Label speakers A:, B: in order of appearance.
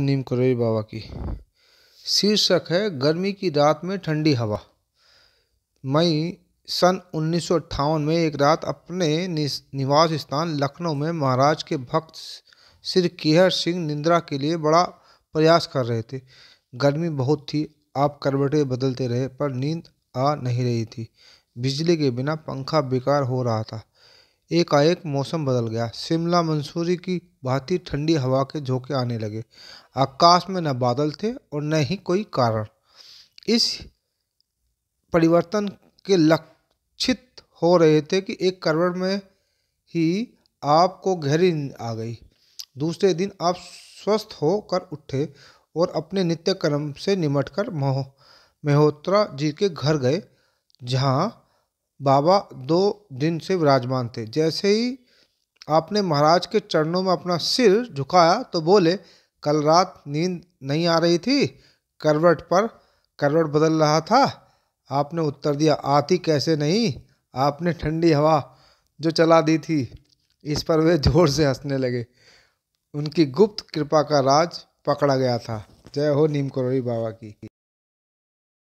A: नीम करोई बाबा की शीर्षक है गर्मी की रात में ठंडी हवा मई सन उन्नीस में एक रात अपने निवास स्थान लखनऊ में महाराज के भक्त श्री केहर सिंह निंद्रा के लिए बड़ा प्रयास कर रहे थे गर्मी बहुत थी आप करवटें बदलते रहे पर नींद आ नहीं रही थी बिजली के बिना पंखा बेकार हो रहा था एकाएक मौसम बदल गया शिमला मंसूरी की भांति ठंडी हवा के झोंके आने लगे आकाश में न बादल थे और न ही कोई कारण इस परिवर्तन के लक्षित हो रहे थे कि एक करवड़ में ही आपको गहरी आ गई दूसरे दिन आप स्वस्थ होकर उठे और अपने नित्य कर्म से निमटकर महो मेहोत्रा जी के घर गए जहाँ बाबा दो दिन से विराजमान थे जैसे ही आपने महाराज के चरणों में अपना सिर झुकाया तो बोले कल रात नींद नहीं आ रही थी करवट पर करवट बदल रहा था आपने उत्तर दिया आती कैसे नहीं आपने ठंडी हवा जो चला दी थी इस पर वे जोर से हंसने लगे उनकी गुप्त कृपा का राज पकड़ा गया था जय हो नीम करोड़ी बाबा की